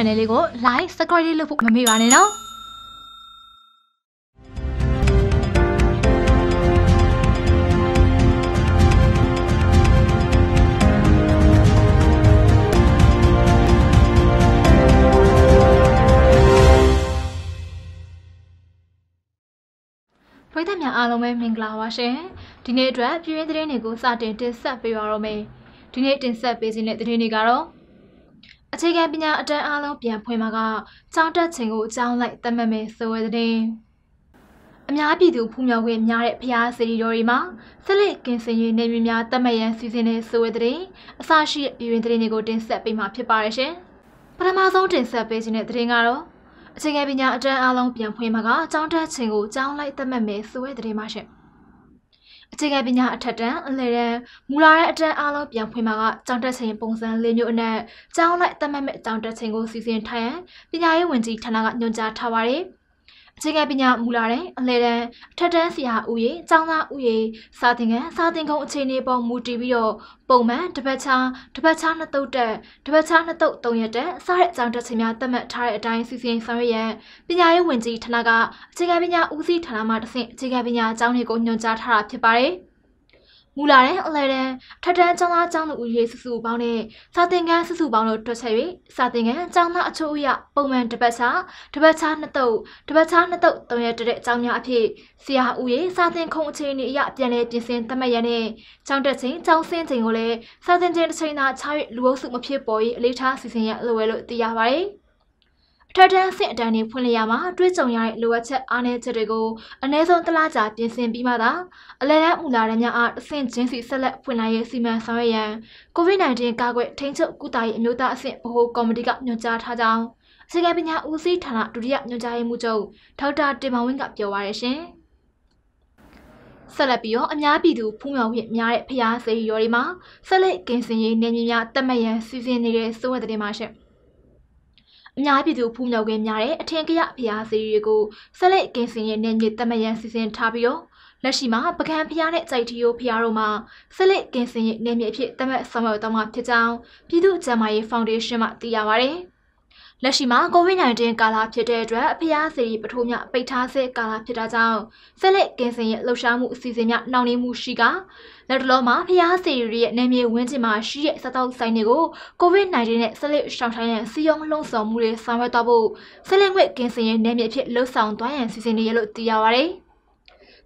channel လေးကို like subscribe လေးလုပ်ဖို့မမေ့ပါနဲ့နော်ပရိသတ်များအားလုံးပဲမင်္ဂလာပါရှင်။ဒီနေ့အတွက်ပြည်ရင်းသတင်းတွေကိုစတင်တင်ဆက်ပေးပါရမယ်။ဒီနေ့တင်ဆက်ပေးခြင်းတဲ့သတင်းတွေကတော့အခြေခံပညာအတန်းအလုံးပြန်ဖွင့်မှာကကျောင်းတက်ချိန်ကိုအကြောင်းလိုက်သတ်မှတ်မယ်ဆိုတဲ့အများပြည်သူဖူးမြော်ခွင့်များတဲ့ဖျားစီရီတော်တွေမှာဆက်လက်ကင်ဆင်ရေးနေမျိုးများတတ်မှတ်ရန်စီစဉ်နေဆိုတဲ့အစရှိပြည်တွင်သတင်းတွေကိုတင်ဆက်ပေးမှာဖြစ်ပါရရှင်။ပထမဆုံးတင်ဆက်ပေးခြင်းတဲ့သတင်းကတော့အခြေခံပညာအတန်းအလုံးပြန်ဖွင့်မှာကကျောင်းတက်ချိန်ကိုအကြောင်းလိုက်သတ်မှတ်မယ်ဆိုတဲ့သတင်းပါရှင်။အခြေခံပညာအထက်တန်းအလယ်တန်းမူလာတန်းအတန်းအားလုံးပြန်ဖွင့်မှာကကျောင်းတက်ချိန်ပုံစံ၄မျိုးအနက်ကျောင်းလိုက်သတ်မှတ်မဲ့ကျောင်းတက်ချိန်ကိုစီစဉ်ထားရန်ပညာရေးဝန်ကြီးဌာနကညွှန်ကြားထားပါတယ်။အခြေခံပညာမူလာတန်းအလဲတန်းအထက်တန်းဆရာဦးရေကျောင်းသားဦးရေစာသင်ခန်းစာသင်ခုံအခြေအနေပေါ်မူတည်ပြီးတော့ပုံမှန်တစ်ပတ်ခြားတစ်ပတ်ခြားနှစ်တုတ်တက်တစ်ပတ်ခြားနှစ်တုတ်သုံးရက်တက်စတဲ့အကြောင်းတက်ချက်များသတ်မှတ်ထားတဲ့အတိုင်းစီစဉ်ဆောင်ရွက်ရန်ပညာရေးဝန်ကြီးဌာနကအခြေခံပညာဦးစီးဌာနမှတဆင့်အခြေခံပညာအကြောင်းတွေကိုညွှန်ကြားထားတာဖြစ်ပါတယ်။မူလာတန်းအလဲတန်းထထန်းကျောင်းသားကျောင်းသူဦးရေစုစုပေါင်းနဲ့စာသင်ခန်းစုစုပေါင်းတို့တွက်ချက်၍စာသင်ခန်းကျောင်းသားအချို့အရပုံမှန်တစ်ပတ်ချာတစ်ပတ်ချာနှစ်တုပ်တစ်ပတ်ချာနှစ်တုပ်သုံးရက်တတဲ့အကြောင်းများအဖြစ်ဆရာဦးရေစာသင်ခုံအခြေအနေအရပြန်လည်ပြင်ဆင်သတ်မှတ်ရတဲ့ကျောင်းတက်ချိန်ကျောင်းဆင်းချိန်ကိုလည်းစာသင်ချိန်တစ်ချိန်သာခြား၍လူအုပ်စုမဖြစ်ပေါ်ရေးအလေးထားစီစဉ်ရလိုဝဲလို့သိရပါတယ်။ထက်တန်းဆင့်အတန်းတွေဖွင့်လျက်မှာတွေးကြုံရတဲ့လိုအပ်ချက်အားနည်းချက်တွေကိုအ ਨੇ ဆုံးတစ်လကြာပြင်ဆင်ပြီးမှသာအလဲတန်းမူလာရများအားအဆင့်ချင်းစီဆက်လက်ဖွင့်လာရေးစီမံဆောင်ရွက်ရန် COVID-19 ကာကွယ်ထိန်းချုပ်ကုသရေးအမျိုးသားအဆင့်ဗဟိုကော်မတီကညွှန်ကြားထားကြောင်းအခြေခံပညာဦးစီးဌာနဒုတိယညွှန်ကြားရေးမှူးချုပ်ဒေါက်တာတင်မောင်ဝင်းကပြောပါရရှင်။ဆက်လက်ပြီးတော့အများပြည်သူဖူးမြော်ခွင့်များတဲ့ဖျားစေးရော်ဒီမှာဆက်လက်ကင်ဆင်ရေးနေမြများတတ်မှတ်ရန်စီစဉ်နေတဲ့စိုးဝတ်တဲ့မှာရှင့်။အများပြည်သူဖူးမြော်ခွင့်များတဲ့အထင်ကရဘုရားစီရီတွေကိုဆက်လက်ကင်းစင်ရဲ့နေမြစ်တမယန်စီစဉ်ထားပြီးတော့လက်ရှိမှာပကံဖျားတဲ့ကြိုက်တီယိုဖျားတို့မှာဆက်လက်ကင်းစင်ရဲ့နေမြစ်အဖြစ်တမတ်ဆောင်ရွက်သွားမှာဖြစ်ကြောင်းပြည်သူ့ကျန်းမာရေးဖောင်ဒေးရှင်းမှသိရပါဗျ။လက်ရှိမှာကိုဗစ် -19 ကာလဖြစ်တဲ့အတွက်အဖျားစီပထိုးများပိတ်ထားဆဲကာလဖြစ်တာကြောင့်ဆက်လက်ကင်းစင်ရဲ့လှုပ်ရှားမှုအစီအစဉ်များနှောင့်နှေးမှုရှိကလက်တလုံးမှာဖျားစီတွေရဲ့နေမြေဝင်းကျင်မှာရှိတဲ့စတောက်ဆိုင်တွေကိုကိုဗစ် -19 နဲ့ဆက်လက်ရှောင်ရှားရန်စီယုံလှုံ့ဆော်မှုတွေဆောင်ရွက်သွားဖို့ဆက်လက်ငွေကင်းစင်ရဲ့နေမြေအဖြစ်လှုပ်ဆောင်သွားရန်စီစဉ်နေရလို့သိရပါတယ်။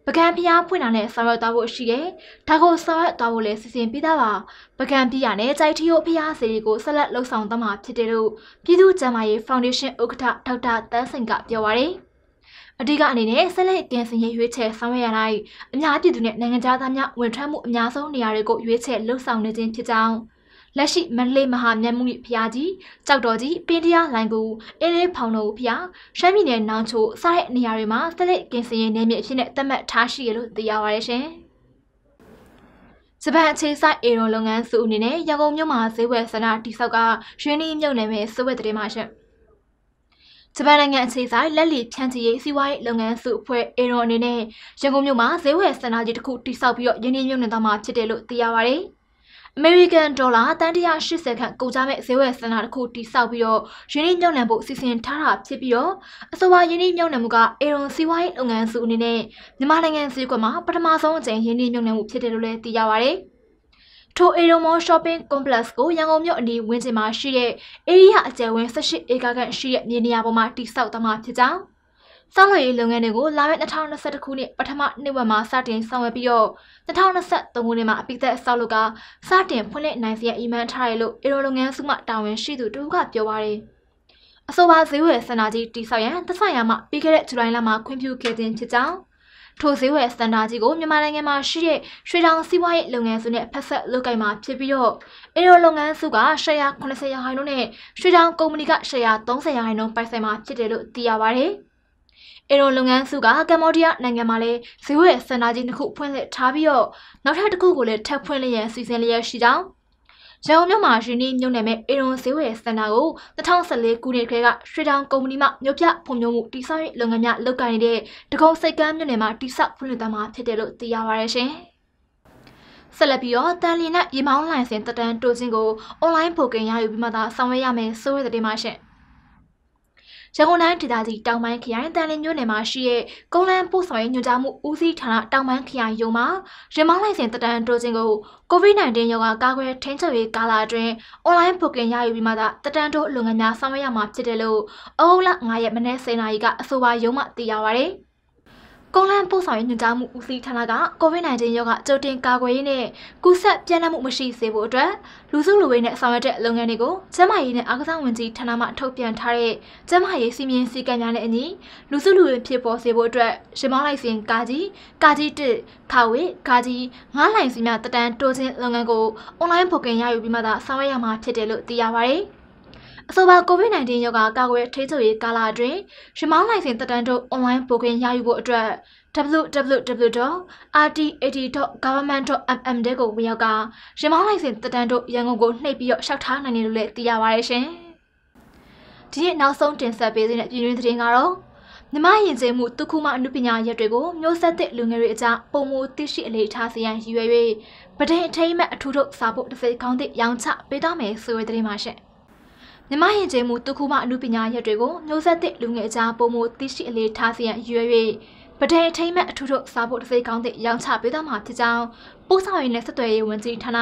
ပကံဖျားဖွင့်တာနဲ့ဆောင်ရွက်သွားဖို့ရှိတယ်။ဒါကိုဆောင်ရွက်သွားဖို့လည်းစီစဉ်ပြီးသားပါ။ပကံပြရနဲ့ကြိုက်ထီယိုဖျားစီတွေကိုဆက်လက်လှုပ်ဆောင်သွားမှာဖြစ်တယ်လို့ပြည်သူ့ကျန်းမာရေးဖောင်ဒေးရှင်းဥက္ကဋ္ဌဒေါက်တာတန်းစိန်ကပြောပါရယ်။အဓိကအနေနဲ့ဆက်လက်တင်စင်ရေးရွေးချယ်ဆောင်ရွက်ရတိုင်းအများပြည်သူနဲ့နိုင်ငံသားများဝန်ထမ်းမှုအများဆုံးနေရာတွေကိုရွေးချယ်လှုပ်ဆောင်နေခြင်းဖြစ်ကြောင်းလက်ရှိမန္တလေးမဟာမြတ်မှုဘုရားကြီးကြောက်တော်ကြီးပင်တရားလိုင်ကူအင်းလေးဖောင်တော်ဘုရားရှမ်းပြည်နယ်နောင်ချိုစတဲ့နေရာတွေမှာသလိတ်ကင်းစင်ရေးနယ်မြေအဖြစ်နဲ့သတ်မှတ်ထားရှိရလို့သိရပါတယ်ရှင်။ဂျပန်အခြေစိုက်အေရွန်လုပ်ငန်းစုအနေနဲ့ရန်ကုန်မြို့မှာဈေးဝယ်စင်တာတိဆောက်ကရွှေနှီးမြုပ်နယ်မဲ့စဝက်တည်မှာရှင့်ဂျပန်နိုင်ငံအခြေစိုက်လက်လီဖြန့်ချီရေးစီးပွားရေးလုပ်ငန်းစုအဖွဲ့အေရွန်အနေနဲ့ရန်ကုန်မြို့မှာဈေးဝယ်စင်တာကြီးတစ်ခုတိဆောက်ပြီးတော့ယင်းနှီးမြုပ်နယ်သွားမှာဖြစ်တယ်လို့သိရပါတယ်။အမေရိကန်ဒေါ်လာတန်180ခန့်ကုန်ကြမဲ့ဈေးဝယ်စင်တာတစ်ခုတိစောက်ပြီးတော့ယင်းနှိမ့်ညွန့်နှံဖို့စီစဉ်ထားတာဖြစ်ပြီးတော့အဆိုပါယင်းနှိမ့်ညွန့်နှံမှုကအေရွန်စီဝိုင်းလုပ်ငန်းစုအနေနဲ့မြန်မာနိုင်ငံဈေးကွက်မှာပထမဆုံးအကြိမ်ယင်းနှိမ့်ညွန့်နှံမှုဖြစ်တယ်လို့လည်းသိရပါဗျ။ထိုအေရုံမော shopping complex ကိုရန်ကုန်မြို့အနီးဝင်းကျင်မှာရှိတဲ့ area အကျယ်ဝန်း18 acre ခန့်ရှိတဲ့မြေနေရာပေါ်မှာတည်ဆောက်သွားမှာဖြစ်ကြောင်းဆောက်လုပ်ရေးလုပ်ငန်းတွေကိုလာမယ့်2021ခုနှစ်ပထမနှစ်ဝက်မှာစတင်ဆောင်ရွက်ပြီးတော့2023ခုနှစ်မှာအပိသက်ဆောက်လုပ်ကစတင်ဖွင့်လှစ်နိုင်စေရအီမန်ထားရလို့အေရိုလုပ်ငန်းစုမှတာဝန်ရှိသူတူကပြောပါရယ်အဆိုပါဈေးဝယ်စန္ဒာကြီးတိဆောက်ရန်သက်ဆိုင်ရာမှပြီးခဲ့တဲ့ဇူလိုင်လမှာခွင့်ပြုခဲ့ခြင်းဖြစ်ကြောင်းထိုဈေးဝယ်စတန်ဒါကြီးကိုမြန်မာနိုင်ငံမှာရှိတဲ့ရွှေတောင်စီးပွားရေးလုပ်ငန်းစုနဲ့ဖက်ဆက်လုပ်ကိုင်မှာဖြစ်ပြီးတော့အေရိုလုပ်ငန်းစုကရှယ်ယာ80ရာခိုင်နှုန်းနဲ့ရွှေတောင်ကုမ္ပဏီကရှယ်ယာ30ရာခိုင်နှုန်းပိုင်ဆိုင်မှာဖြစ်တယ်လို့သိရပါဗျ။အေရွန်လုပ်ငန်းစုကကမ္ဘောဒီးယားနိုင်ငံမှာလည်းဈေးဝယ်စင်တာကြီးတစ်ခုဖွင့်လှစ်ထားပြီးတော့နောက်ထပ်တစ်ခုကိုလည်းထပ်ဖွင့်လျက်စီစဉ်လျက်ရှိကြောင်းရန်ကုန်မြို့မှာရင်းနှီးမြှုပ်နှံမဲ့အေရွန်ဈေးဝယ်စင်တာကို2014ခုနှစ်ထဲကရွှေတောင်ကုမ္ပဏီမှမြို့ပြဖွံ့ဖြိုးမှုတိစောက်ရေးလုပ်ငန်းများလုပ်ကိုင်နေတဲ့ဒဂုံစိတ်ကမ်းမြို့နယ်မှာတိစောက်ဖွင့်လှစ်သွားမှာဖြစ်တယ်လို့သိရပါရရှင်။ဆက်လက်ပြီးတော့တန်လျင်နဲ့ရေမောင်းလိုင်စင်တက်တန်းတိုးခြင်းကိုအွန်လိုင်းဘုတ်ကင်ရယူပြီးမှသာဆောင်ရွက်ရမယ်ဆိုတဲ့တင်ပါရှင့်။ရန်ကုန်တိုင်းဒေသကြီးတောင်ပိုင်းခရိုင်တန်လင်းမြို့နယ်မှာရှိတဲ့ကုန်းလန်းပို့ဆောင်ရေးညွှန်ကြားမှုဦးစီးဌာနတောင်ပိုင်းခရိုင်ရုံမှာရမလိုက်စဉ်တတန်တိုးခြင်းကို COVID-19 ရောဂါကာကွယ်ထိန်းချုပ်ရေးကာလအတွင်း online booking ရယူပြီးမှသာတတန်တိုးလုပ်ငန်းများဆောင်ရွက်ရမှာဖြစ်တယ်လို့အဟုတ်လ9ရက်မနေ့စေနာရီကအဆိုပါရုံမှသိရပါဗျ။ကုန်းလန်းပို့ဆောင်ရေးညွှန်ကြားမှုဦးစီးဌာနက COVID-19 ရောဂါကြိုတင်ကာကွယ်ရေးနဲ့ကူးစက်ပြန့်နှံ့မှုမရှိစေဖို့အတွက်လူစုလူဝေးနဲ့ဆောင်ရွက်တဲ့လုပ်ငန်းတွေကိုကျန်းမာရေးနဲ့အားကစားဝန်ကြီးဌာနမှထုတ်ပြန်ထားတဲ့ကျန်းမာရေးစီမင်းစည်းကမ်းများနဲ့အညီလူစုလူဝေးဖြစ်ပေါ်စေဖို့အတွက်ရမောင်းလိုက်စဉ်ကာကြီးကာကြီးတစ်ခါဝေကာကြီးငားလိုင်စီများတတန်းတိုးခြင်းလုပ်ငန်းကိုအွန်လိုင်းဘုတ်ကင်ရယူပြီးမှသာဆောင်ရွက်ရမှာဖြစ်တယ်လို့သိရပါတယ်။အဆိုပါ COVID-19 ရောဂါကာကွယ်ထိန်းချုပ်ရေးကာလအတွင်းရမောင်းလိုင်စင်တက်တန်းတို့ online ပိုခွင့်ရယူဖို့အတွက် www.rt80.government.mm တဲ့ကိုဝင်ရောက်ကရမောင်းလိုင်စင်တက်တန်းတို့ရန်ကုန်ကိုနှိပ်ပြီးတော့ရှောက်ထားနိုင်တယ်လို့လည်းသိရပါရရှင်။ဒီနေ့နောက်ဆုံးတင်ဆက်ပေးတဲ့ပြည်တွင်းသတင်းကတော့မြမရင်ကျေးမှုတုခုမအနုပညာရက်တွေကိုမျိုးဆက်သစ်လူငယ်တွေအကြားပုံမူသိရှိအလေးထားစေရန်ရည်ရွယ်၍ပဒိန်အထိမ့်မဲ့အထူးထုတ်စာဖို့တစ်စိတ်ကောင်းသည့်ရောင်းချပေးတော့မယ်ဆိုတဲ့သတင်းပါရှင့်။မြမရင်ကျေးမှုတခုမအမှုပညာရက်တွေကိုမျိုးဆက်သစ်လူငယ်အကြားပုံမသိရှိအလေးထားစေရန်ရွယ်၍ပဒဲအထိမ့်မဲ့အထူးထုတ်စားဖို့တစ်စိတ်ကောင်းသည့်ရောင်းချပေးသွားမှာဖြစ်ကြောင်းပို့ဆောင်ရေးနဲ့ဆက်သွယ်ရေးဝန်ကြီးဌာန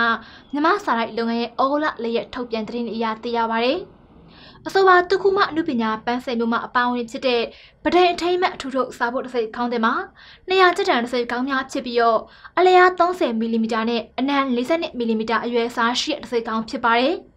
မြမစာရိုက်လုပ်ငန်းရဲ့အော်လလရက်ထုတ်ပြန်သတင်းအရာသိရပါရယ်အဆိုပါတခုမအမှုပညာပန်းစင်မျိုးမှအပောင်းဝင်ဖြစ်တဲ့ပဒိန်အထိမ့်မဲ့အထူးထုတ်စားဖို့တစ်စိတ်ခေါင်းတင်မှာ200ကျပ်တန်တစ်စိတ်ခေါင်းများဖြစ်ပြီးတော့အလျား30မီလီမီတာနဲ့အနံ42မီလီမီတာအရွယ်စားရှိတဲ့တစ်စိတ်ခေါင်းဖြစ်ပါတယ်။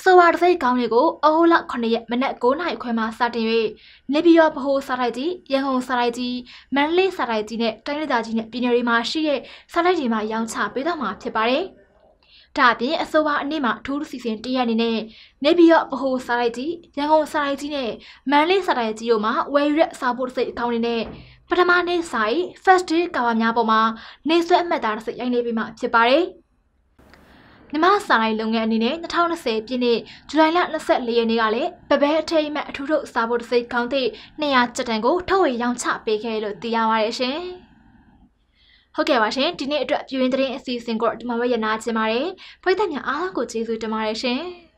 အဆိုပါတစိတ်ကောင်းတွေကိုအဟိုလ9ရက်မနက်9နာရီခွဲမှာစတင်၍နေပြည်တော်ဗဟိုစာတိုက်ကြီးရန်ကုန်စာတိုက်ကြီးမန္တလေးစာတိုက်ကြီးနဲ့တိုင်းဒေသကြီးနဲ့ပြည်နယ်တွေမှာရှိတဲ့စာတိုက်တွေမှာရောင်းချပေးတော့မှာဖြစ်ပါတယ်။ဒါ့အပြင်အဆိုပါအနေ့မှာအထူးစီစဉ်တရက်အနေနဲ့နေပြည်တော်ဗဟိုစာတိုက်ကြီးရန်ကုန်စာတိုက်ကြီးနဲ့မန္တလေးစာတိုက်ကြီးတို့မှာဝယ်ယူရစာဖို့တစိတ်အကောင်းတွေနဲ့ပထမနေ့စာရေး first day ကာဝါများပေါ်မှာနေဆွဲအမှတ်သားတစ်စိတ်ရိုက်နေပြီးမှဖြစ်ပါတယ်။မြမစာရိုက်လုပ်ငန်းအနေနဲ့2020ပြည့်နှစ်ဇူလိုင်လ24ရက်နေ့ကလည်းပပဲအထိတ်မှအထူးထုတ်စာဖို့တစ်စိတ်ခေါင်းသစ်200ကျပ်တန်ကိုထုတ်ဝေရောင်းချပေးခဲ့လို့သိရပါတယ်ရှင်။ဟုတ်ကဲ့ပါရှင်ဒီနေ့အတွက်ပြည်ရင်းသတင်းအစီအစဉ်ကိုဒီမှာပဲရနာချင်ပါတယ်ပရိသတ်များအားလုံးကိုကျေးဇူးတင်ပါတယ်ရှင်။